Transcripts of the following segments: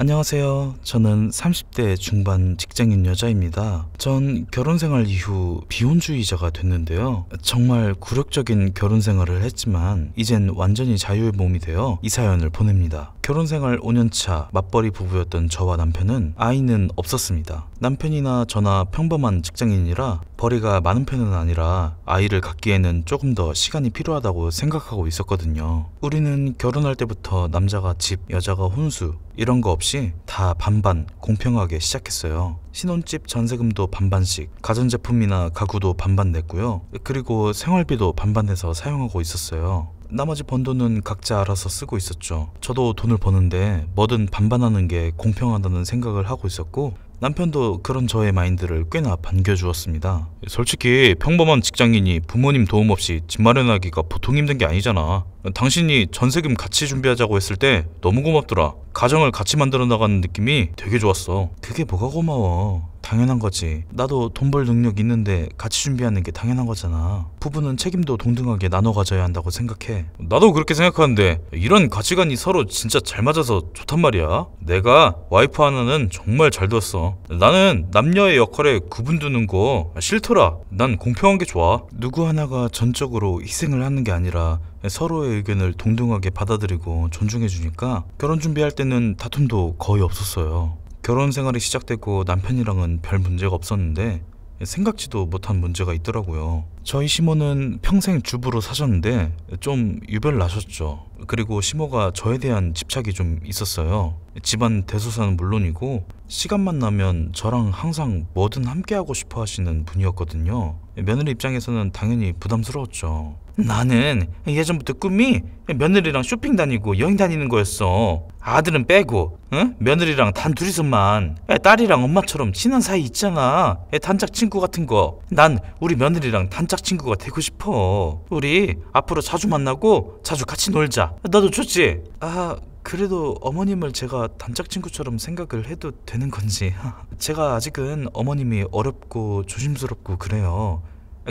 안녕하세요. 저는 30대 중반 직장인 여자입니다. 전 결혼 생활 이후 비혼주의자가 됐는데요. 정말 굴욕적인 결혼 생활을 했지만 이젠 완전히 자유의 몸이 되어 이 사연을 보냅니다. 결혼 생활 5년차 맞벌이 부부였던 저와 남편은 아이는 없었습니다. 남편이나 저나 평범한 직장인이라 벌이가 많은 편은 아니라 아이를 갖기에는 조금 더 시간이 필요하다고 생각하고 있었거든요. 우리는 결혼할 때부터 남자가 집, 여자가 혼수 이런 거 없이 없이 다 반반 공평하게 시작했어요. 신혼집 전세금도 반반씩, 가전제품이나 가구도 반반 냈고요. 그리고 생활비도 반반해서 사용하고 있었어요. 나머지 번 돈은 각자 알아서 쓰고 있었죠. 저도 돈을 버는데 뭐든 반반하는 게 공평하다는 생각을 하고 있었고 남편도 그런 저의 마인드를 꽤나 반겨주었습니다. 솔직히 평범한 직장인이 부모님 도움 없이 집 마련하기가 보통 힘든 게 아니잖아. 당신이 전세금 같이 준비하자고 했을 때 너무 고맙더라. 가정을 같이 만들어 나가는 느낌이 되게 좋았어. 그게 뭐가 고마워. 당연한 거지. 나도 돈 벌 능력 있는데 같이 준비하는 게 당연한 거잖아. 부부는 책임도 동등하게 나눠 가져야 한다고 생각해. 나도 그렇게 생각하는데 이런 가치관이 서로 진짜 잘 맞아서 좋단 말이야. 내가 와이프 하나는 정말 잘 뒀어. 나는 남녀의 역할에 구분 두는 거 싫더라. 난 공평한 게 좋아. 누구 하나가 전적으로 희생을 하는 게 아니라 서로의 의견을 동등하게 받아들이고 존중해주니까 결혼 준비할 때는 다툼도 거의 없었어요. 결혼 생활이 시작됐고 남편이랑은 별 문제가 없었는데 생각지도 못한 문제가 있더라고요. 저희 시모는 평생 주부로 사셨는데 좀 유별 나셨죠. 그리고 시모가 저에 대한 집착이 좀 있었어요. 집안 대소사는 물론이고 시간만 나면 저랑 항상 뭐든 함께하고 싶어 하시는 분이었거든요. 며느리 입장에서는 당연히 부담스러웠죠. 나는 예전부터 꿈이 며느리랑 쇼핑 다니고 여행 다니는 거였어. 아들은 빼고, 응? 며느리랑 단 둘이서만. 딸이랑 엄마처럼 친한 사이 있잖아. 단짝 친구 같은 거. 난 우리 며느리랑 단 짝친구가 되고 싶어 우리 앞으로 자주 만나고 자주 같이 놀자 나도 좋지 아 그래도 어머님을 제가 단짝친구처럼 생각을 해도 되는 건지 제가 아직은 어머님이 어렵고 조심스럽고 그래요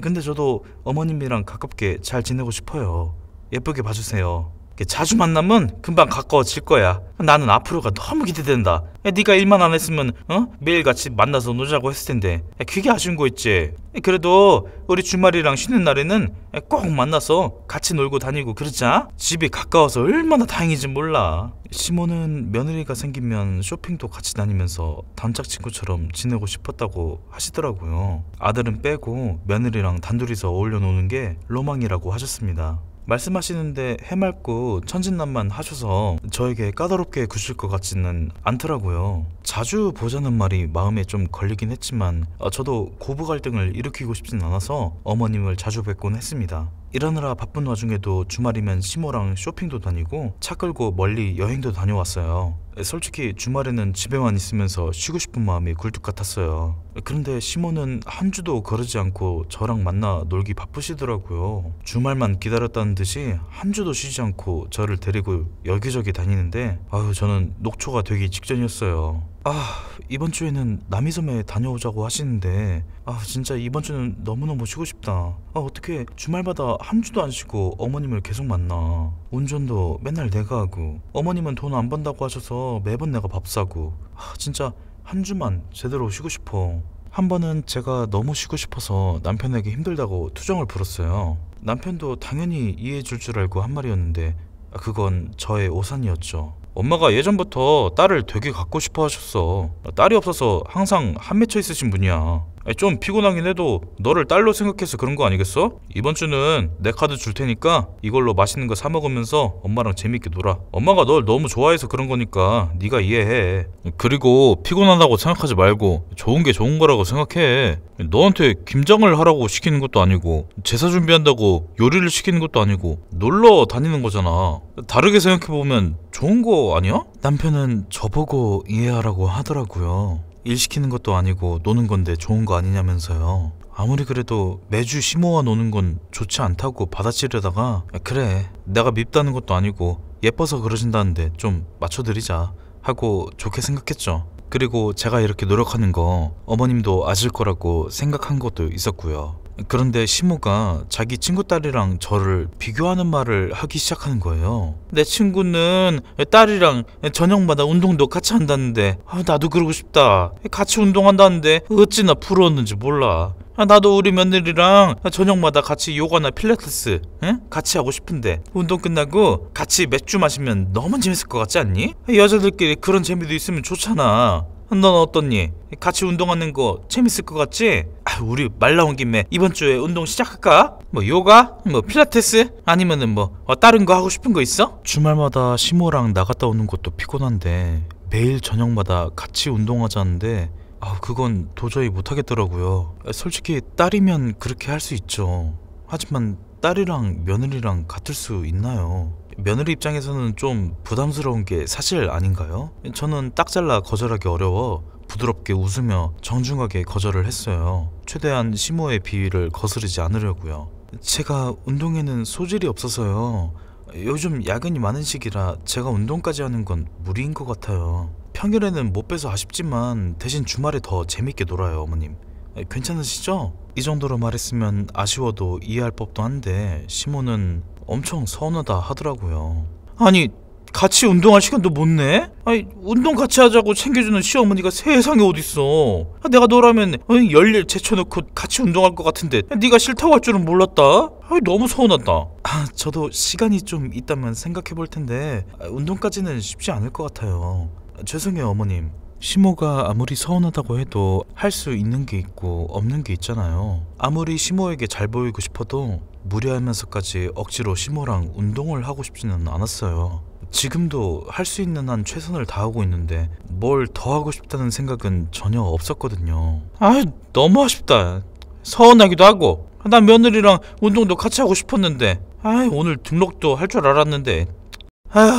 근데 저도 어머님이랑 가깝게 잘 지내고 싶어요 예쁘게 봐주세요 자주 만나면 금방 가까워질 거야. 나는 앞으로가 너무 기대된다. 야, 네가 일만 안 했으면 어? 매일 같이 만나서 놀자고 했을 텐데 야, 그게 아쉬운 거 있지. 그래도 우리 주말이랑 쉬는 날에는 꼭 만나서 같이 놀고 다니고 그러자. 집이 가까워서 얼마나 다행인지 몰라. 시모는 며느리가 생기면 쇼핑도 같이 다니면서 단짝 친구처럼 지내고 싶었다고 하시더라고요. 아들은 빼고 며느리랑 단둘이서 어울려 노는 게 로망이라고 하셨습니다. 말씀하시는데 해맑고 천진난만 하셔서 저에게 까다롭게 구실 것 같지는 않더라고요. 자주 보자는 말이 마음에 좀 걸리긴 했지만 어, 저도 고부 갈등을 일으키고 싶진 않아서 어머님을 자주 뵙곤 했습니다. 일하느라 바쁜 와중에도 주말이면 시모랑 쇼핑도 다니고 차 끌고 멀리 여행도 다녀왔어요. 솔직히 주말에는 집에만 있으면서 쉬고 싶은 마음이 굴뚝 같았어요. 그런데 시모는 한 주도 거르지 않고 저랑 만나 놀기 바쁘시더라고요. 주말만 기다렸다는 듯이 한 주도 쉬지 않고 저를 데리고 여기저기 다니는데 아유 저는 녹초가 되기 직전이었어요. 아 이번 주에는 남이섬에 다녀오자고 하시는데 아 진짜 이번 주는 너무너무 쉬고 싶다 아 어떻게 주말마다 한 주도 안 쉬고 어머님을 계속 만나 운전도 맨날 내가 하고 어머님은 돈 안 번다고 하셔서 매번 내가 밥 사고 아 진짜 한 주만 제대로 쉬고 싶어 한 번은 제가 너무 쉬고 싶어서 남편에게 힘들다고 투정을 부었어요 남편도 당연히 이해해 줄 줄 알고 한 말이었는데 아, 그건 저의 오산이었죠 엄마가 예전부터 딸을 되게 갖고 싶어 하셨어. 딸이 없어서 항상 한맺혀 있으신 분이야. 좀 피곤하긴 해도 너를 딸로 생각해서 그런 거 아니겠어? 이번 주는 내 카드 줄 테니까 이걸로 맛있는 거 사 먹으면서 엄마랑 재밌게 놀아. 엄마가 널 너무 좋아해서 그런 거니까 네가 이해해. 그리고 피곤하다고 생각하지 말고 좋은 게 좋은 거라고 생각해. 너한테 김장을 하라고 시키는 것도 아니고 제사 준비한다고 요리를 시키는 것도 아니고 놀러 다니는 거잖아. 다르게 생각해보면 좋은 거 아니야? 남편은 저보고 이해하라고 하더라고요. 일 시키는 것도 아니고 노는 건데 좋은 거 아니냐면서요. 아무리 그래도 매주 심호와 노는 건 좋지 않다고 받아치려다가 아, 그래 내가 밉다는 것도 아니고 예뻐서 그러신다는데 좀 맞춰드리자 하고 좋게 생각했죠. 그리고 제가 이렇게 노력하는 거 어머님도 아실 거라고 생각한 것도 있었고요. 그런데 시모가 자기 친구 딸이랑 저를 비교하는 말을 하기 시작하는 거예요. 내 친구는 딸이랑 저녁마다 운동도 같이 한다는데 아, 나도 그러고 싶다. 같이 운동한다는데 어찌나 부러웠는지 몰라. 아, 나도 우리 며느리랑 저녁마다 같이 요가나 필라테스 에? 같이 하고 싶은데 운동 끝나고 같이 맥주 마시면 너무 재밌을 것 같지 않니? 여자들끼리 그런 재미도 있으면 좋잖아. 넌 어떻니? 같이 운동하는 거 재밌을 것 같지? 아, 우리 말 나온 김에 이번 주에 운동 시작할까? 뭐 요가? 뭐 필라테스? 아니면은 뭐 어, 다른 거 하고 싶은 거 있어? 주말마다 시모랑 나갔다 오는 것도 피곤한데 매일 저녁마다 같이 운동하자는데 아, 그건 도저히 못하겠더라고요. 솔직히 딸이면 그렇게 할 수 있죠. 하지만 딸이랑 며느리랑 같을 수 있나요? 며느리 입장에서는 좀 부담스러운 게 사실 아닌가요? 저는 딱 잘라 거절하기 어려워 부드럽게 웃으며 정중하게 거절을 했어요. 최대한 심호의 비위를 거스르지 않으려고요. 제가 운동에는 소질이 없어서요. 요즘 야근이 많은 시기라 제가 운동까지 하는 건 무리인 것 같아요. 평일에는 못 빼서 아쉽지만 대신 주말에 더 재밌게 놀아요, 어머님. 괜찮으시죠? 이 정도로 말했으면 아쉬워도 이해할 법도 한데 심호는 엄청 서운하다 하더라고요. 아니 같이 운동할 시간도 못 내? 아니 운동 같이 하자고 챙겨주는 시어머니가 세상에 어딨어 아, 내가 너라면 열일 제쳐놓고 같이 운동할 것 같은데 네가 싫다고 할 줄은 몰랐다 아니, 너무 서운하다 아, 저도 시간이 좀 있다면 생각해 볼 텐데 아, 운동까지는 쉽지 않을 것 같아요 아, 죄송해요 어머님 시모가 아무리 서운하다고 해도 할 수 있는 게 있고 없는 게 있잖아요 아무리 시모에게 잘 보이고 싶어도 무리하면서까지 억지로 시모랑 운동을 하고 싶지는 않았어요. 지금도 할 수 있는 한 최선을 다하고 있는데 뭘 더 하고 싶다는 생각은 전혀 없었거든요. 아휴 너무 아쉽다. 서운하기도 하고 난 며느리랑 운동도 같이 하고 싶었는데 아휴 오늘 등록도 할 줄 알았는데 아휴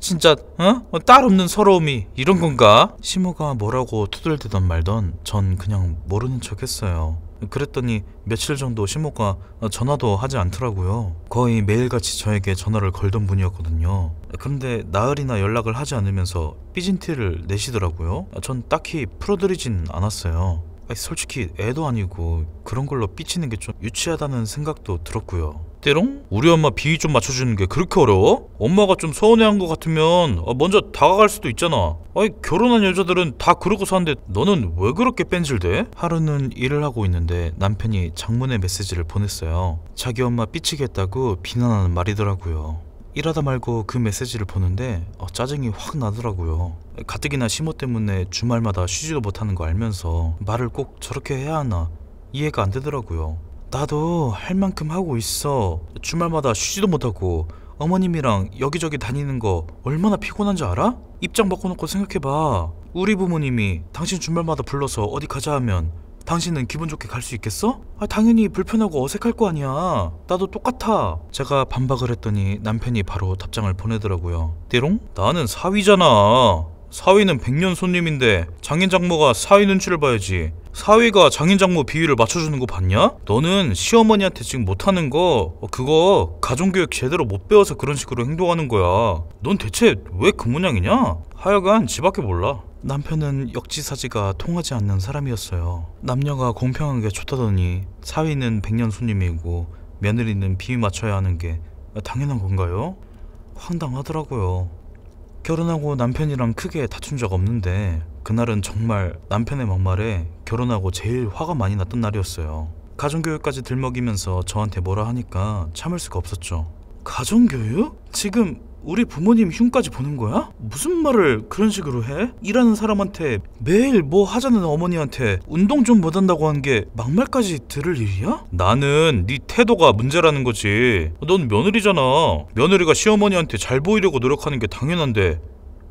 진짜 어? 뭐 딸 없는 서러움이 이런 건가? 시모가 뭐라고 투덜대던 말던 전 그냥 모르는 척했어요. 그랬더니 며칠 정도 신모가 전화도 하지 않더라고요. 거의 매일같이 저에게 전화를 걸던 분이었거든요. 그런데 나흘이나 연락을 하지 않으면서 삐진 티를 내시더라고요. 전 딱히 풀어드리진 않았어요. 솔직히 애도 아니고 그런 걸로 삐치는 게 좀 유치하다는 생각도 들었고요. 때롱? 우리 엄마 비위 좀 맞춰주는 게 그렇게 어려워? 엄마가 좀 서운해한 것 같으면 아, 먼저 다가갈 수도 있잖아 아이 결혼한 여자들은 다 그러고 사는데 너는 왜 그렇게 뺀질대? 하루는 일을 하고 있는데 남편이 장문의 메시지를 보냈어요 자기 엄마 삐치겠다고 비난하는 말이더라고요 일하다 말고 그 메시지를 보는데 어, 짜증이 확 나더라고요 가뜩이나 심호 때문에 주말마다 쉬지도 못하는 거 알면서 말을 꼭 저렇게 해야 하나 이해가 안 되더라고요 나도 할 만큼 하고 있어. 주말마다 쉬지도 못하고 어머님이랑 여기저기 다니는 거 얼마나 피곤한 줄 알아? 입장 바꿔놓고 생각해봐. 우리 부모님이 당신 주말마다 불러서 어디 가자 하면 당신은 기분 좋게 갈 수 있겠어? 아, 당연히 불편하고 어색할 거 아니야. 나도 똑같아. 제가 반박을 했더니 남편이 바로 답장을 보내더라고요. 띠롱? 나는 사위잖아. 사위는 백년 손님인데 장인 장모가 사위 눈치를 봐야지. 사위가 장인장모 비위를 맞춰주는 거 봤냐? 너는 시어머니한테 지금 못하는 거 어, 그거 가정교육 제대로 못 배워서 그런 식으로 행동하는 거야 넌 대체 왜 그 모양이냐? 하여간 집밖에 몰라 남편은 역지사지가 통하지 않는 사람이었어요 남녀가 공평하게 좋다더니 사위는 백년 손님이고 며느리는 비위 맞춰야 하는 게 당연한 건가요? 황당하더라고요 결혼하고 남편이랑 크게 다툰 적 없는데 그날은 정말 남편의 막말에 결혼하고 제일 화가 많이 났던 날이었어요. 가정교육까지 들먹이면서 저한테 뭐라 하니까 참을 수가 없었죠. 가정교육? 지금 우리 부모님 흉까지 보는 거야? 무슨 말을 그런 식으로 해? 일하는 사람한테 매일 뭐 하자는 어머니한테 운동 좀 못한다고 한 게 막말까지 들을 일이야? 나는 네 태도가 문제라는 거지. 넌 며느리잖아. 며느리가 시어머니한테 잘 보이려고 노력하는 게 당연한데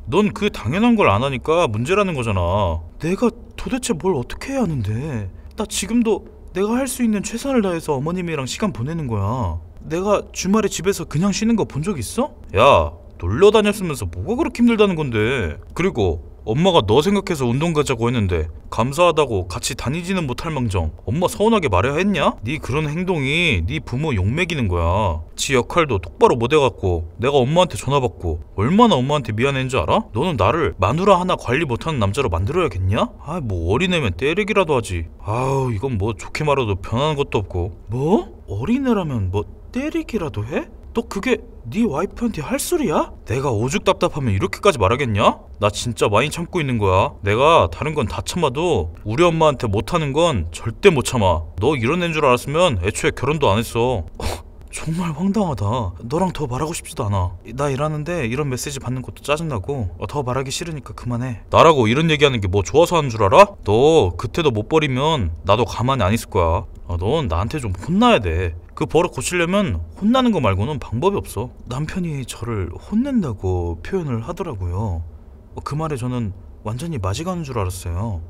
넌그 당연한 걸 안 하니까 문제라는 거잖아. 내가 도대체 뭘 어떻게 해야 하는데? 나 지금도 내가 할 수 있는 최선을 다해서 어머님이랑 시간 보내는 거야. 내가 주말에 집에서 그냥 쉬는 거 본 적 있어? 야, 놀러 다녔으면서 뭐가 그렇게 힘들다는 건데. 그리고 엄마가 너 생각해서 운동 가자고 했는데 감사하다고 같이 다니지는 못할 망정 엄마 서운하게 말해야 했냐? 네 그런 행동이 네 부모 욕먹이는 거야 지 역할도 똑바로 못해갖고 내가 엄마한테 전화받고 얼마나 엄마한테 미안했는 줄 알아? 너는 나를 마누라 하나 관리 못하는 남자로 만들어야겠냐? 아 뭐 어린애면 때리기라도 하지 아우 이건 뭐 좋게 말해도 변하는 것도 없고 뭐? 어린애라면 뭐 때리기라도 해? 너 그게 네 와이프한테 할 소리야? 내가 오죽 답답하면 이렇게까지 말하겠냐? 나 진짜 많이 참고 있는 거야. 내가 다른 건 다 참아도 우리 엄마한테 못하는 건 절대 못 참아. 너 이런 애인 줄 알았으면 애초에 결혼도 안 했어. 정말 황당하다. 너랑 더 말하고 싶지도 않아. 나 일하는데 이런 메시지 받는 것도 짜증나고 어, 더 말하기 싫으니까 그만해. 나라고 이런 얘기하는 게 뭐 좋아서 하는 줄 알아? 너 그때도 못 버리면 나도 가만히 안 있을 거야. 아, 넌 나한테 좀 혼나야 돼. 그 버릇 고치려면 혼나는 거 말고는 방법이 없어. 남편이 저를 혼낸다고 표현을 하더라고요. 어, 그 말에 저는 완전히 맞이가는 줄 알았어요.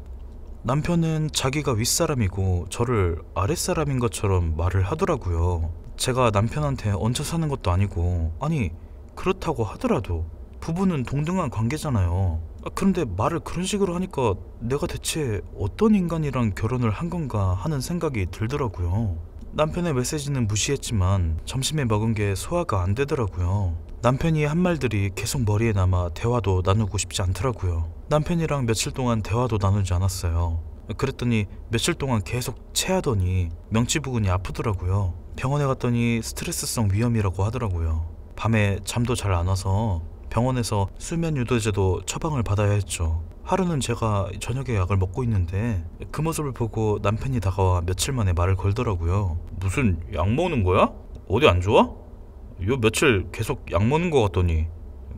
남편은 자기가 윗사람이고 저를 아랫사람인 것처럼 말을 하더라고요. 제가 남편한테 얹혀 사는 것도 아니고, 아니, 그렇다고 하더라도 부부는 동등한 관계잖아요. 아, 그런데 말을 그런 식으로 하니까 내가 대체 어떤 인간이랑 결혼을 한 건가 하는 생각이 들더라고요. 남편의 메시지는 무시했지만 점심에 먹은 게 소화가 안 되더라고요. 남편이 한 말들이 계속 머리에 남아 대화도 나누고 싶지 않더라고요. 남편이랑 며칠 동안 대화도 나누지 않았어요. 그랬더니 며칠 동안 계속 체하더니 명치 부근이 아프더라고요. 병원에 갔더니 스트레스성 위염이라고 하더라고요. 밤에 잠도 잘 안 와서 병원에서 수면 유도제도 처방을 받아야 했죠. 하루는 제가 저녁에 약을 먹고 있는데 그 모습을 보고 남편이 다가와 며칠 만에 말을 걸더라고요. 무슨 약 먹는 거야? 어디 안 좋아? 요 며칠 계속 약 먹는 거 같더니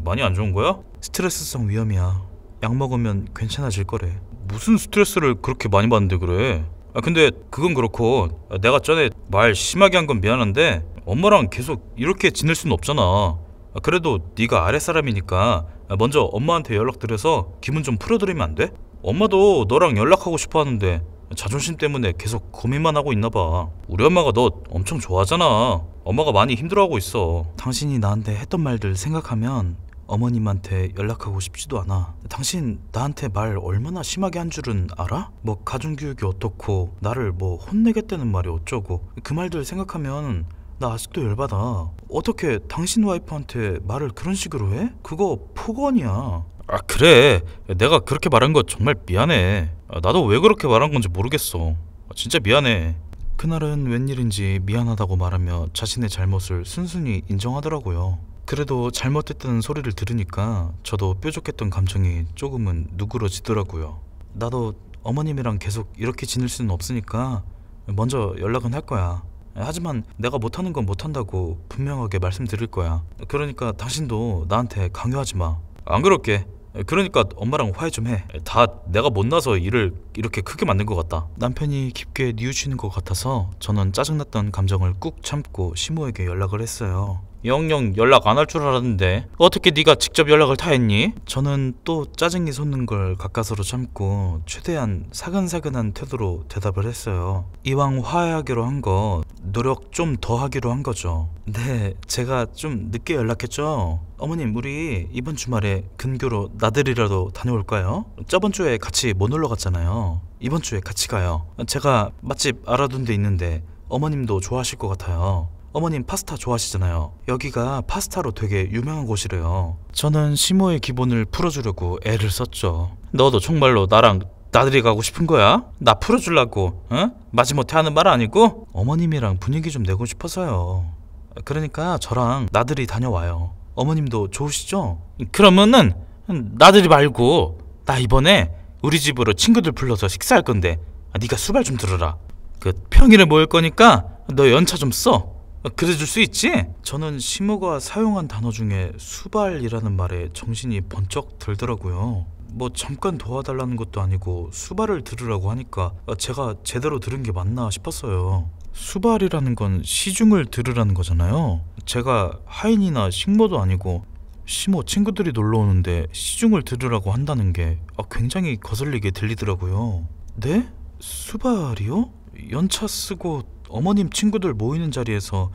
많이 안 좋은 거야? 스트레스성 위험이야. 약 먹으면 괜찮아질 거래. 무슨 스트레스를 그렇게 많이 받는데 그래? 아 근데 그건 그렇고 내가 전에 말 심하게 한 건 미안한데 엄마랑 계속 이렇게 지낼 수는 없잖아. 아, 그래도 네가 아랫사람이니까 먼저 엄마한테 연락드려서 기분 좀 풀어드리면 안 돼? 엄마도 너랑 연락하고 싶어 하는데 자존심 때문에 계속 고민만 하고 있나봐 우리 엄마가 너 엄청 좋아하잖아 엄마가 많이 힘들어하고 있어 당신이 나한테 했던 말들 생각하면 어머님한테 연락하고 싶지도 않아 당신 나한테 말 얼마나 심하게 한 줄은 알아? 뭐 가정교육이 어떻고 나를 뭐 혼내겠다는 말이 어쩌고 그 말들 생각하면 나 아직도 열받아. 어떻게 당신 와이프한테 말을 그런 식으로 해? 그거 폭언이야. 아 그래 내가 그렇게 말한 거 정말 미안해 아, 나도 왜 그렇게 말한 건지 모르겠어 아, 진짜 미안해 그날은 웬일인지 미안하다고 말하며 자신의 잘못을 순순히 인정하더라고요 그래도 잘못했다는 소리를 들으니까 저도 뾰족했던 감정이 조금은 누그러지더라고요 나도 어머님이랑 계속 이렇게 지낼 수는 없으니까 먼저 연락은 할 거야 예, 하지만 내가 못하는 건 못한다고 분명하게 말씀드릴 거야. 그러니까 당신도 나한테 강요하지 마. 안 그럴게. 그러니까 엄마랑 화해 좀 해. 다 내가 못나서 일을 이렇게 크게 만든 것 같다. 남편이 깊게 뉘우치는 것 같아서 저는 짜증났던 감정을 꾹 참고 시모에게 연락을 했어요. 영영 연락 안 할 줄 알았는데 어떻게 네가 직접 연락을 다 했니? 저는 또 짜증이 솟는 걸 가까스로 참고 최대한 사근사근한 태도로 대답을 했어요. 이왕 화해하기로 한 거 노력 좀 더 하기로 한 거죠. 네, 제가 좀 늦게 연락했죠. 어머님 우리 이번 주말에 근교로 나들이라도 다녀올까요? 저번 주에 같이 못 뭐 놀러 갔잖아요 이번 주에 같이 가요 제가 맛집 알아둔 데 있는데 어머님도 좋아하실 것 같아요 어머님 파스타 좋아하시잖아요. 여기가 파스타로 되게 유명한 곳이래요. 저는 시모의 기본을 풀어주려고 애를 썼죠. 너도 정말로 나랑 나들이 가고 싶은 거야? 나 풀어주려고, 응? 마지못해 하는 말 아니고? 어머님이랑 분위기 좀 내고 싶어서요. 그러니까 저랑 나들이 다녀와요. 어머님도 좋으시죠? 그러면은 나들이 말고 나 이번에 우리 집으로 친구들 불러서 식사할 건데 아, 네가 수발 좀 들어라. 그 평일에 모일 거니까 너 연차 좀 써. 그래줄 수 있지? 저는 심호가 사용한 단어 중에 수발이라는 말에 정신이 번쩍 들더라고요. 뭐 잠깐 도와달라는 것도 아니고 수발을 들으라고 하니까 제가 제대로 들은 게 맞나 싶었어요. 수발이라는 건 시중을 들으라는 거잖아요. 제가 하인이나 식모도 아니고 시모 친구들이 놀러 오는데 시중을 들으라고 한다는 게 아, 굉장히 거슬리게 들리더라고요. 네? 수발이요? 연차 쓰고 어머님 친구들 모이는 자리에서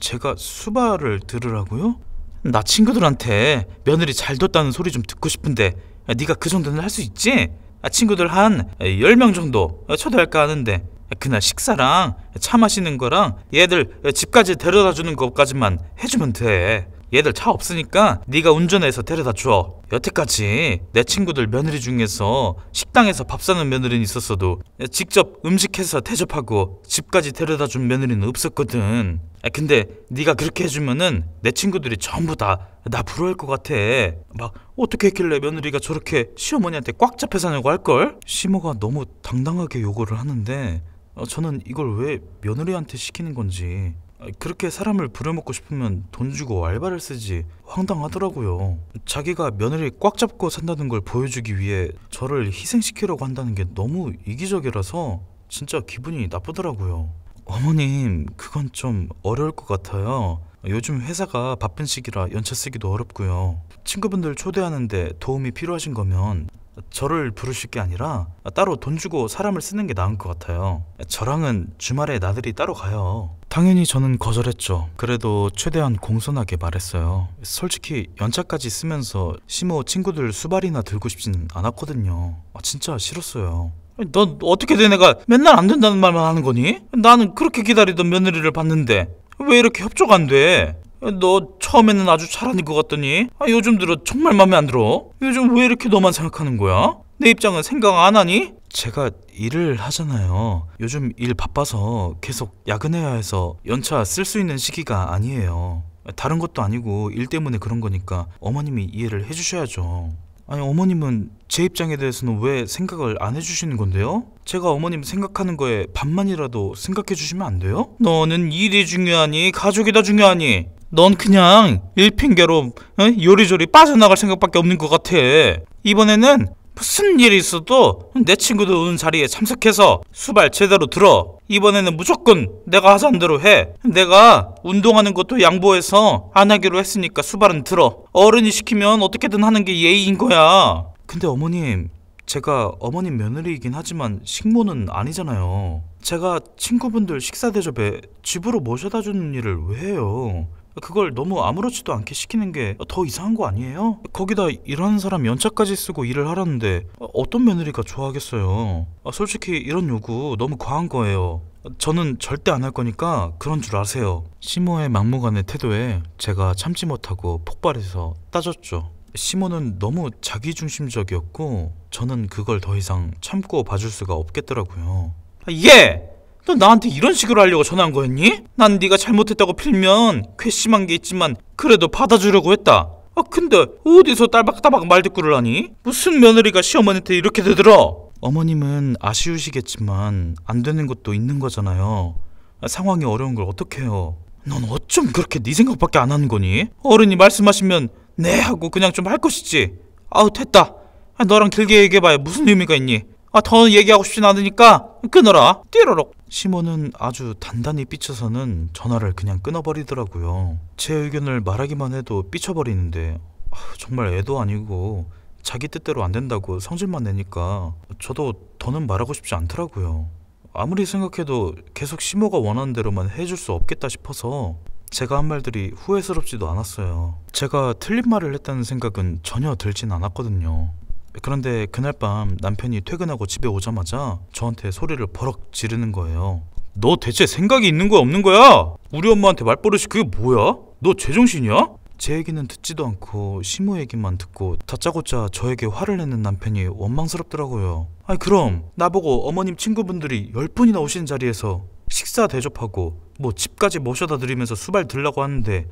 제가 수발을 들으라고요? 나 친구들한테 며느리 잘 뒀다는 소리 좀 듣고 싶은데 아, 네가 그 정도는 할 수 있지? 아, 친구들 한 10명 정도 초대할까 하는데 그날 식사랑 차 마시는 거랑 얘들 집까지 데려다 주는 것까지만 해주면 돼. 얘들 차 없으니까 네가 운전해서 데려다 줘. 여태까지 내 친구들 며느리 중에서 식당에서 밥 사는 며느리는 있었어도 직접 음식해서 대접하고 집까지 데려다 준 며느리는 없었거든. 근데 네가 그렇게 해주면은 내 친구들이 전부 다 나 부러울 것 같아. 막 어떻게 했길래 며느리가 저렇게 시어머니한테 꽉 잡혀 사냐고 할걸? 시모가 너무 당당하게 요구를 하는데 어, 저는 이걸 왜 며느리한테 시키는 건지 아, 그렇게 사람을 부려먹고 싶으면 돈 주고 알바를 쓰지 황당하더라고요. 자기가 며느리 꽉 잡고 산다는 걸 보여주기 위해 저를 희생시키려고 한다는 게 너무 이기적이라서 진짜 기분이 나쁘더라고요. 어머님, 그건 좀 어려울 것 같아요. 요즘 회사가 바쁜 시기라 연차 쓰기도 어렵고요. 친구분들 초대하는데 도움이 필요하신 거면 저를 부르실 게 아니라 따로 돈 주고 사람을 쓰는 게 나은 것 같아요. 저랑은 주말에 나들이 따로 가요. 당연히 저는 거절했죠. 그래도 최대한 공손하게 말했어요. 솔직히 연차까지 쓰면서 심호 친구들 수발이나 들고 싶지는 않았거든요. 아, 진짜 싫었어요. 넌 어떻게 된 애가 맨날 안 된다는 말만 하는 거니? 나는 그렇게 기다리던 며느리를 봤는데 왜 이렇게 협조가 안 돼? 너 처음에는 아주 잘하는 것 같더니 아, 요즘 들어 정말 마음에 안 들어. 요즘 왜 이렇게 너만 생각하는 거야? 내 입장은 생각 안 하니? 제가 일을 하잖아요. 요즘 일 바빠서 계속 야근해야 해서 연차 쓸 수 있는 시기가 아니에요. 다른 것도 아니고 일 때문에 그런 거니까 어머님이 이해를 해주셔야죠. 아니 어머님은 제 입장에 대해서는 왜 생각을 안 해주시는 건데요? 제가 어머님 생각하는 거에 반만이라도 생각해 주시면 안 돼요? 너는 일이 중요하니 가족이 더 중요하니 넌 그냥 일핑계로 어? 요리조리 빠져나갈 생각밖에 없는 것 같아. 이번에는 무슨 일이 있어도 내 친구도 온 자리에 참석해서 수발 제대로 들어. 이번에는 무조건 내가 하자는 대로 해. 내가 운동하는 것도 양보해서 안 하기로 했으니까 수발은 들어. 어른이 시키면 어떻게든 하는 게 예의인 거야. 근데 어머님, 제가 어머님 며느리이긴 하지만 식모는 아니잖아요. 제가 친구분들 식사 대접에 집으로 모셔다 주는 일을 왜 해요? 그걸 너무 아무렇지도 않게 시키는 게 더 이상한 거 아니에요? 거기다 일하는 사람 연차까지 쓰고 일을 하라는데 어떤 며느리가 좋아하겠어요. 아, 솔직히 이런 요구 너무 과한 거예요. 저는 절대 안 할 거니까 그런 줄 아세요. 시모의 막무가내 태도에 제가 참지 못하고 폭발해서 따졌죠. 시모는 너무 자기중심적이었고 저는 그걸 더 이상 참고 봐줄 수가 없겠더라고요. 예! 너 나한테 이런 식으로 하려고 전화한 거였니? 난 네가 잘못했다고 빌면 괘씸한 게 있지만 그래도 받아주려고 했다. 아 근데 어디서 딸박따박 말대꾸를 하니? 무슨 며느리가 시어머니한테 이렇게 되더라? 어머님은 아쉬우시겠지만 안 되는 것도 있는 거잖아요. 상황이 어려운 걸 어떻게 해요? 넌 어쩜 그렇게 네 생각밖에 안 하는 거니? 어른이 말씀하시면 네 하고 그냥 좀 할 것이지. 아우 됐다. 아, 너랑 길게 얘기해봐야 무슨 의미가 있니? 아더 얘기하고 싶진 않으니까 끊어라. 띠로록. 시몬은 아주 단단히 삐쳐서는 전화를 그냥 끊어버리더라고요. 제 의견을 말하기만 해도 삐쳐버리는데 아, 정말 애도 아니고 자기 뜻대로 안 된다고 성질만 내니까 저도 더는 말하고 싶지 않더라고요. 아무리 생각해도 계속 시모가 원하는 대로만 해줄 수 없겠다 싶어서 제가 한 말들이 후회스럽지도 않았어요. 제가 틀린 말을 했다는 생각은 전혀 들진 않았거든요. 그런데 그날 밤 남편이 퇴근하고 집에 오자마자 저한테 소리를 버럭 지르는 거예요. 너 대체 생각이 있는 거야 없는 거야? 우리 엄마한테 말버릇이 그게 뭐야? 너 제정신이야? 제 얘기는 듣지도 않고 시모 얘기만 듣고 다짜고짜 저에게 화를 내는 남편이 원망스럽더라고요. 아니 그럼 나보고 어머님 친구분들이 10분이나 오신 자리에서 식사 대접하고 뭐 집까지 모셔다 드리면서 수발 들라고 하는데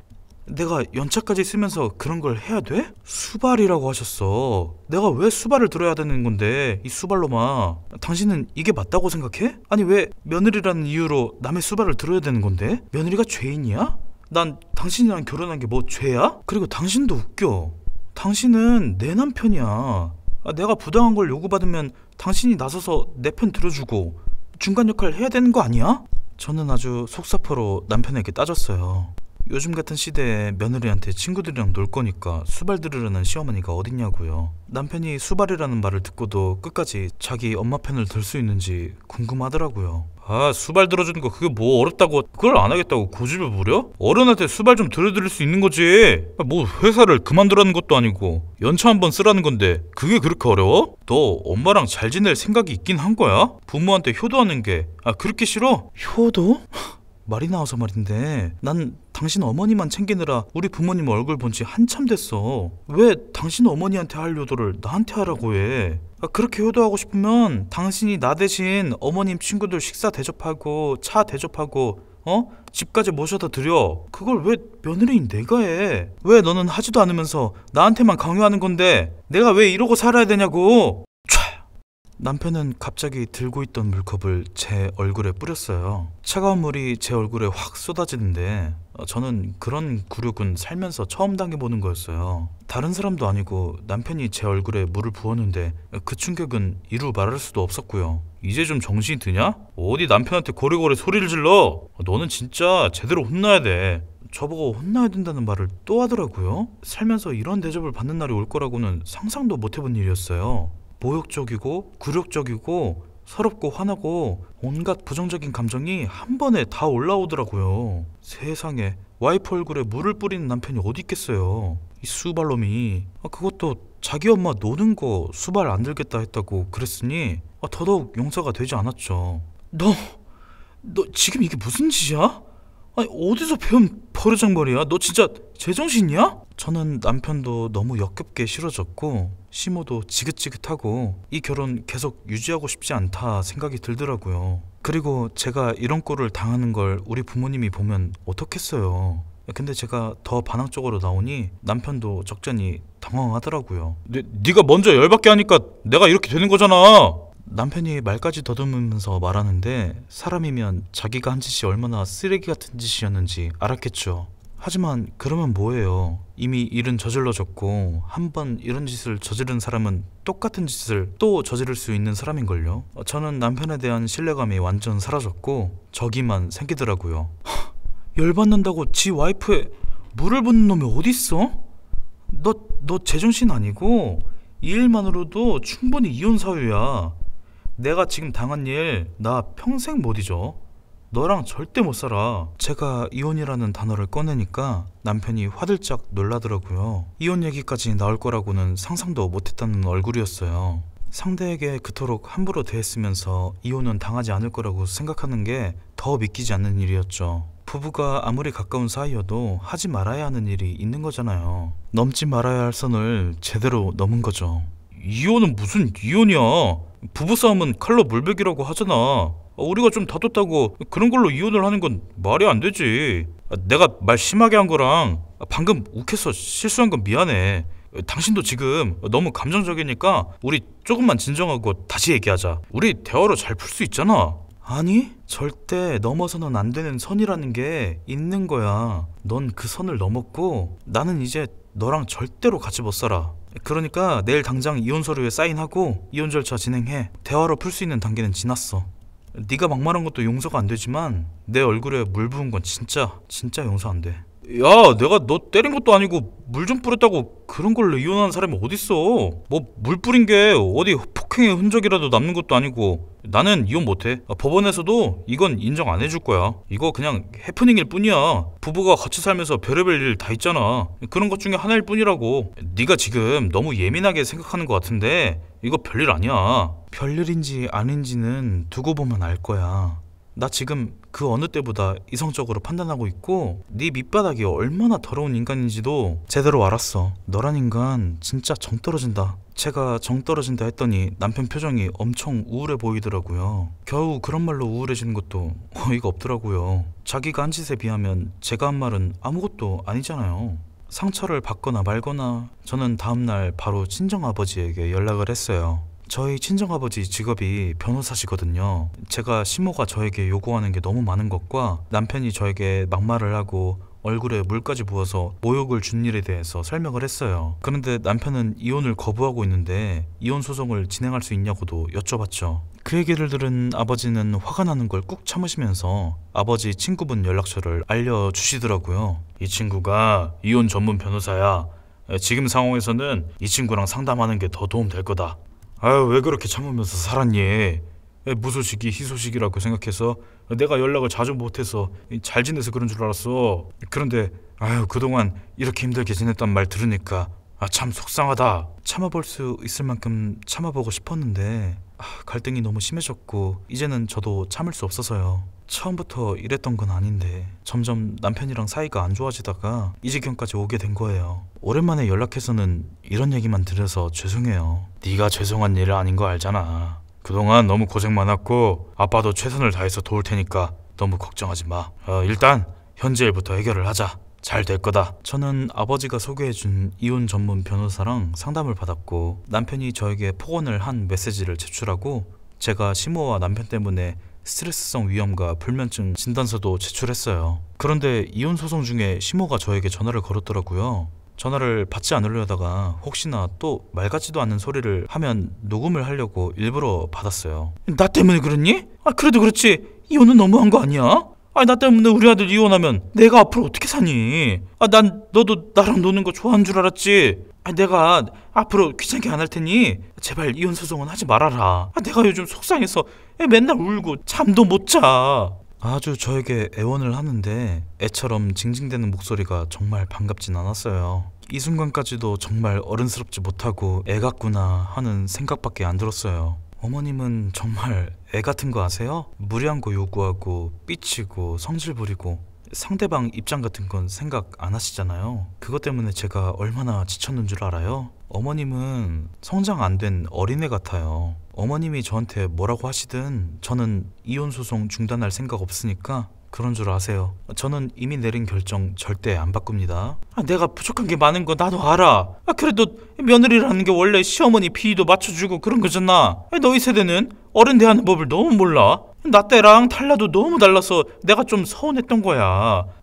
내가 연차까지 쓰면서 그런 걸 해야 돼? 수발이라고 하셨어. 내가 왜 수발을 들어야 되는 건데 이 수발로마 당신은 이게 맞다고 생각해? 아니 왜 며느리라는 이유로 남의 수발을 들어야 되는 건데? 며느리가 죄인이야? 난 당신이랑 결혼한 게 뭐 죄야? 그리고 당신도 웃겨. 당신은 내 남편이야. 아, 내가 부당한 걸 요구받으면 당신이 나서서 내 편 들어주고 중간 역할 해야 되는 거 아니야? 저는 아주 속사포로 남편에게 따졌어요. 요즘 같은 시대에 며느리한테 친구들이랑 놀 거니까 수발 들으려는 시어머니가 어딨냐고요. 남편이 수발이라는 말을 듣고도 끝까지 자기 엄마 편을 들 수 있는지 궁금하더라고요. 아 수발 들어주는 거 그게 뭐 어렵다고 그걸 안 하겠다고 고집을 부려? 어른한테 수발 좀 들어드릴 수 있는 거지 아, 뭐 회사를 그만두라는 것도 아니고 연차 한번 쓰라는 건데 그게 그렇게 어려워? 너 엄마랑 잘 지낼 생각이 있긴 한 거야? 부모한테 효도하는 게 아 그렇게 싫어? 효도? 말이 나와서 말인데 난 당신 어머니만 챙기느라 우리 부모님 얼굴 본 지 한참 됐어. 왜 당신 어머니한테 할 효도를 나한테 하라고 해? 아, 그렇게 효도하고 싶으면 당신이 나 대신 어머님 친구들 식사 대접하고 차 대접하고 어? 집까지 모셔다 드려. 그걸 왜 며느리인 내가 해? 왜 너는 하지도 않으면서 나한테만 강요하는 건데 내가 왜 이러고 살아야 되냐고. 남편은 갑자기 들고 있던 물컵을 제 얼굴에 뿌렸어요. 차가운 물이 제 얼굴에 확 쏟아지는데 어, 저는 그런 굴욕은 살면서 처음 당해보는 거였어요. 다른 사람도 아니고 남편이 제 얼굴에 물을 부었는데 그 충격은 이루 말할 수도 없었고요. 이제 좀 정신이 드냐? 어디 남편한테 고래고래 소리를 질러? 너는 진짜 제대로 혼나야 돼. 저보고 혼나야 된다는 말을 또 하더라고요. 살면서 이런 대접을 받는 날이 올 거라고는 상상도 못 해본 일이었어요. 모욕적이고 굴욕적이고 서럽고 화나고 온갖 부정적인 감정이 한 번에 다 올라오더라고요. 세상에 와이프 얼굴에 물을 뿌리는 남편이 어디 있겠어요. 이 수발놈이 아, 그것도 자기 엄마 노는 거 수발 안 들겠다 했다고 그랬으니 아, 더더욱 용서가 되지 않았죠. 너, 너 지금 이게 무슨 짓이야? 아니 어디서 배운 버르장머리야? 너 진짜 제정신이야? 저는 남편도 너무 역겹게 싫어졌고 심호도 지긋지긋하고 이 결혼 계속 유지하고 싶지 않다 생각이 들더라고요. 그리고 제가 이런 꼴을 당하는 걸 우리 부모님이 보면 어떻겠어요. 근데 제가 더 반항적으로 나오니 남편도 적잖이 당황하더라고요. 네, 네가 먼저 열받게 하니까 내가 이렇게 되는 거잖아. 남편이 말까지 더듬으면서 말하는데 사람이면 자기가 한 짓이 얼마나 쓰레기 같은 짓이었는지 알았겠죠. 하지만 그러면 뭐예요? 이미 일은 저질러졌고 한 번 이런 짓을 저지른 사람은 똑같은 짓을 또 저지를 수 있는 사람인걸요? 어, 저는 남편에 대한 신뢰감이 완전 사라졌고 저기만 생기더라고요. 열받는다고 지 와이프에 물을 붓는 놈이 어딨어? 너, 너 제정신 아니고 이 일만으로도 충분히 이혼 사유야. 내가 지금 당한 일 나 평생 못 잊어. 너랑 절대 못 살아. 제가 이혼이라는 단어를 꺼내니까 남편이 화들짝 놀라더라고요. 이혼 얘기까지 나올 거라고는 상상도 못했다는 얼굴이었어요. 상대에게 그토록 함부로 대했으면서 이혼은 당하지 않을 거라고 생각하는 게 더 믿기지 않는 일이었죠. 부부가 아무리 가까운 사이여도 하지 말아야 하는 일이 있는 거잖아요. 넘지 말아야 할 선을 제대로 넘은 거죠. 이혼은 무슨 이혼이야? 부부싸움은 칼로 물베기라고 하잖아. 어, 우리가 좀 다퉜다고 그런 걸로 이혼을 하는 건 말이 안 되지. 아, 내가 말 심하게 한 거랑 방금 욱해서 실수한 건 미안해. 어, 당신도 지금 너무 감정적이니까 우리 조금만 진정하고 다시 얘기하자. 우리 대화로 잘 풀 수 있잖아. 아니, 절대 넘어서는 안 되는 선이라는 게 있는 거야. 넌 그 선을 넘었고 나는 이제 너랑 절대로 같이 못 살아. 그러니까 내일 당장 이혼 서류에 사인하고 이혼 절차 진행해. 대화로 풀 수 있는 단계는 지났어. 네가 막말한 것도 용서가 안 되지만 내 얼굴에 물 부은 건 진짜 진짜 용서 안 돼. 야, 내가 너 때린 것도 아니고 물 좀 뿌렸다고 그런 걸로 이혼하는 사람이 어딨어? 뭐 물 뿌린 게 어디 폭행의 흔적이라도 남는 것도 아니고 나는 이혼 못해 아, 법원에서도 이건 인정 안 해줄 거야 이거 그냥 해프닝일 뿐이야 부부가 같이 살면서 별의별 일 다 있잖아 그런 것 중에 하나일 뿐이라고 네가 지금 너무 예민하게 생각하는 것 같은데 이거 별일 아니야 별일인지 아닌지는 두고 보면 알 거야 나 지금 그 어느 때보다 이성적으로 판단하고 있고 네 밑바닥이 얼마나 더러운 인간인지도 제대로 알았어. 너란 인간 진짜 정 떨어진다. 제가 정 떨어진다 했더니 남편 표정이 엄청 우울해 보이더라고요. 겨우 그런 말로 우울해지는 것도 어이가 없더라고요. 자기가 한 짓에 비하면 제가 한 말은 아무것도 아니잖아요. 상처를 받거나 말거나 저는 다음날 바로 친정아버지에게 연락을 했어요. 저희 친정아버지 직업이 변호사시거든요. 제가 시모가 저에게 요구하는 게 너무 많은 것과 남편이 저에게 막말을 하고 얼굴에 물까지 부어서 모욕을 준 일에 대해서 설명을 했어요. 그런데 남편은 이혼을 거부하고 있는데 이혼 소송을 진행할 수 있냐고도 여쭤봤죠. 그 얘기를 들은 아버지는 화가 나는 걸 꾹 참으시면서 아버지 친구분 연락처를 알려주시더라고요. 이 친구가 이혼 전문 변호사야. 지금 상황에서는 이 친구랑 상담하는 게 더 도움 될 거다. 아유 왜 그렇게 참으면서 살았니? 무소식이 희소식이라고 생각해서 내가 연락을 자주 못해서 잘 지내서 그런 줄 알았어. 그런데 아유 그동안 이렇게 힘들게 지냈단 말 들으니까 아참 속상하다. 참아볼 수 있을 만큼 참아보고 싶었는데 아, 갈등이 너무 심해졌고 이제는 저도 참을 수 없어서요. 처음부터 이랬던 건 아닌데 점점 남편이랑 사이가 안 좋아지다가 이 지경까지 오게 된 거예요. 오랜만에 연락해서는 이런 얘기만 들려서 죄송해요. 네가 죄송한 일 아닌 거 알잖아. 그동안 너무 고생 많았고 아빠도 최선을 다해서 도울 테니까 너무 걱정하지 마. 어, 일단 현재 일부터 해결을 하자. 잘 될 거다. 저는 아버지가 소개해준 이혼 전문 변호사랑 상담을 받았고 남편이 저에게 폭언을 한 메시지를 제출하고 제가 시모와 남편 때문에 스트레스성 위험과 불면증 진단서도 제출했어요. 그런데 이혼 소송 중에 시모가 저에게 전화를 걸었더라고요. 전화를 받지 않으려다가 혹시나 또 말 같지도 않는 소리를 하면 녹음을 하려고 일부러 받았어요. 나 때문에 그랬니? 아 그래도 그렇지 이혼은 너무한 거 아니야? 아 나 때문에 우리 아들 이혼하면 내가 앞으로 어떻게 사니? 아 난 너도 나랑 노는 거 좋아하는 줄 알았지. 아 내가 앞으로 귀찮게 안 할 테니 제발 이혼 소송은 하지 말아라. 아 내가 요즘 속상해서 맨날 울고 잠도 못 자. 아주 저에게 애원을 하는데 애처럼 징징대는 목소리가 정말 반갑진 않았어요. 이 순간까지도 정말 어른스럽지 못하고 애 같구나 하는 생각밖에 안 들었어요. 어머님은 정말 애 같은 거 아세요? 무리한 거 요구하고 삐치고 성질 부리고 상대방 입장 같은 건 생각 안 하시잖아요. 그것 때문에 제가 얼마나 지쳤는 줄 알아요? 어머님은 성장 안 된 어린애 같아요. 어머님이 저한테 뭐라고 하시든 저는 이혼 소송 중단할 생각 없으니까 그런 줄 아세요. 저는 이미 내린 결정 절대 안 바꿉니다. 아, 내가 부족한 게 많은 거 나도 알아. 아, 그래도 며느리라는 게 원래 시어머니 비위도 맞춰주고 그런 거잖아. 아, 너희 세대는 어른 대하는 법을 너무 몰라. 나 때랑 달라도 너무 달라서 내가 좀 서운했던 거야.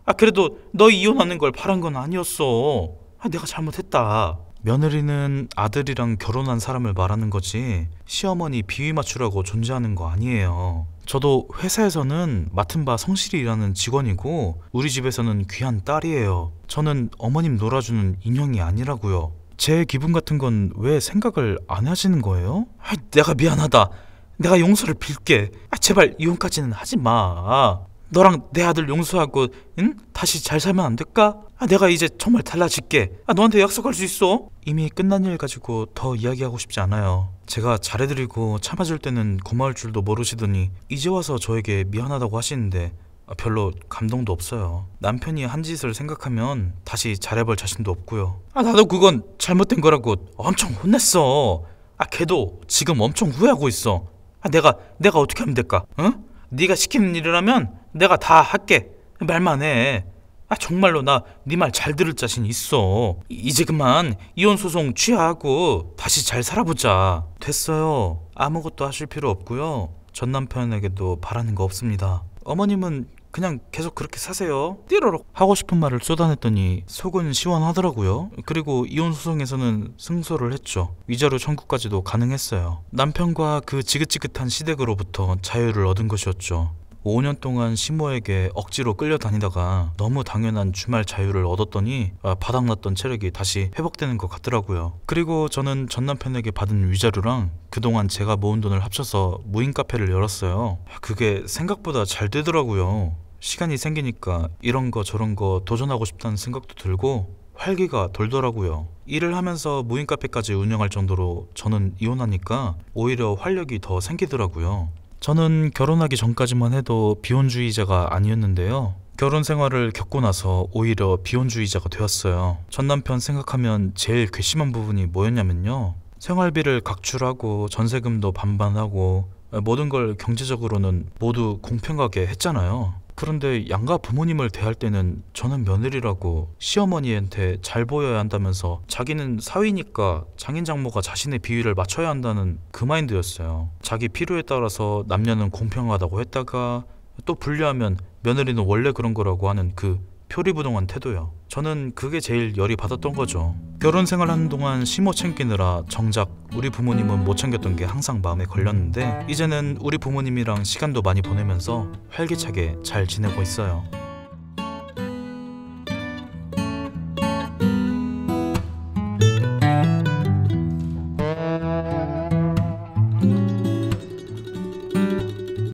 아, 그래도 너 이혼하는 걸 바란 건 아니었어. 아, 내가 잘못했다. 며느리는 아들이랑 결혼한 사람을 말하는 거지 시어머니 비위 맞추라고 존재하는 거 아니에요. 저도 회사에서는 맡은 바 성실히 일하는 직원이고 우리 집에서는 귀한 딸이에요. 저는 어머님 놀아주는 인형이 아니라고요. 제 기분 같은 건 왜 생각을 안 하시는 거예요? 아, 내가 미안하다. 내가 용서를 빌게. 아, 제발 이혼까지는 하지 마. 너랑 내 아들 용서하고 응? 다시 잘 살면 안 될까? 아, 내가 이제 정말 달라질게. 아, 너한테 약속할 수 있어. 이미 끝난 일 가지고 더 이야기하고 싶지 않아요. 제가 잘해드리고 참아줄 때는 고마울 줄도 모르시더니 이제 와서 저에게 미안하다고 하시는데 아, 별로 감동도 없어요. 남편이 한 짓을 생각하면 다시 잘해볼 자신도 없고요. 아 나도 그건 잘못된 거라고 엄청 혼냈어. 아 걔도 지금 엄청 후회하고 있어. 아 내가 내가 어떻게 하면 될까? 응? 네가 시키는 일을 하면 내가 다 할게. 말만 해. 아 정말로 나 네 말 잘 들을 자신 있어. 이제 그만 이혼 소송 취하하고 다시 잘 살아보자. 됐어요. 아무것도 하실 필요 없고요. 전 남편에게도 바라는 거 없습니다. 어머님은 그냥 계속 그렇게 사세요. 띠로록 하고 싶은 말을 쏟아냈더니 속은 시원하더라고요. 그리고 이혼 소송에서는 승소를 했죠. 위자료 청구까지도 가능했어요. 남편과 그 지긋지긋한 시댁으로부터 자유를 얻은 것이었죠. 5년 동안 시모에게 억지로 끌려다니다가 너무 당연한 주말 자유를 얻었더니 아, 바닥났던 체력이 다시 회복되는 것 같더라고요. 그리고 저는 전 남편에게 받은 위자료랑 그동안 제가 모은 돈을 합쳐서 무인 카페를 열었어요. 그게 생각보다 잘 되더라고요. 시간이 생기니까 이런 거 저런 거 도전하고 싶다는 생각도 들고 활기가 돌더라고요. 일을 하면서 무인 카페까지 운영할 정도로 저는 이혼하니까 오히려 활력이 더 생기더라고요. 저는 결혼하기 전까지만 해도 비혼주의자가 아니었는데요. 결혼 생활을 겪고 나서 오히려 비혼주의자가 되었어요. 전 남편 생각하면 제일 괘씸한 부분이 뭐였냐면요. 생활비를 각출하고 전세금도 반반하고 모든 걸 경제적으로는 모두 공평하게 했잖아요. 그런데 양가 부모님을 대할 때는 저는 며느리라고 시어머니한테 잘 보여야 한다면서 자기는 사위니까 장인 장모가 자신의 비위를 맞춰야 한다는 그 마인드였어요. 자기 필요에 따라서 남녀는 공평하다고 했다가 또 분리하면 며느리는 원래 그런 거라고 하는 그 표리부동한 태도요. 저는 그게 제일 열이 받았던 거죠. 결혼 생활하는 동안 심어 챙기느라 정작 우리 부모님은 못 챙겼던 게 항상 마음에 걸렸는데 이제는 우리 부모님이랑 시간도 많이 보내면서 활기차게 잘 지내고 있어요.